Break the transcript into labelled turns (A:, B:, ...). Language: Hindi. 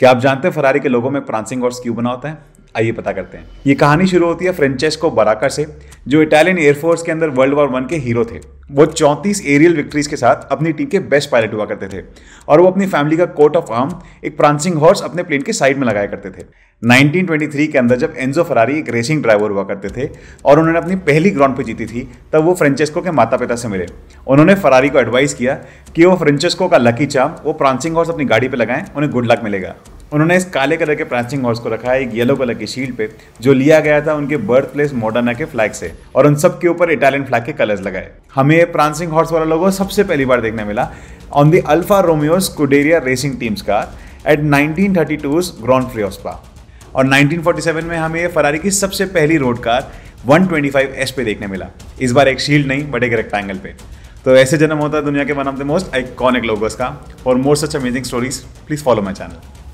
A: क्या आप जानते हैं फरारी के लोगों में प्रांसिंग और स्क्यू बना होता है आइए पता करते हैं ये कहानी शुरू होती है फ्रेंचेस्को बराका से जो इटालियन एयरफोर्स के अंदर वर्ल्ड वॉर वन के हीरो थे वो चौंतीस एरियल विक्ट्रीज के साथ अपनी टीम के बेस्ट पायलट हुआ करते थे और वो अपनी फैमिली का कोट ऑफ आर्म एक प्रांसिंग हॉर्स अपने प्लेन के साइड में लगाया करते थे 1923 के अंदर जब एंजो फरारी एक रेसिंग ड्राइवर हुआ करते थे और उन्होंने अपनी पहली ग्राउंड पर जीती थी तब वो फ्रेंचेस्को के माता पिता से मिले उन्होंने फरारी को एडवाइस किया कि वो फ्रेंचेस्को का लकी चाम वो प्रांसिंग हॉर्स अपनी गाड़ी पर लगाएं उन्हें गुड लक मिलेगा उन्होंने इस काले कलर के प्रांचिंग हॉर्स को रखा है एक येलो कलर की शील्ड पे जो लिया गया था उनके बर्थ प्लेस मोडर्ना के फ्लैग से और उन सब के ऊपर इटालियन फ्लैग के कलर्स लगाए हमें ये प्रांसिंग हॉर्स वाला लोगों सबसे पहली बार देखने मिला on the Alfa Romeo Scuderia racing teams car at nineteen grand two ऑस्पा और 1947 में हमें ये फरारी की सबसे पहली रोड कार 125 एस पे देखने मिला इस बार एक शील्ड नहीं बट एक रेक्टेंगल पे तो ऐसे जन्म होता है दुनिया के one of the most iconic logos का और more such amazing stories please follow my channel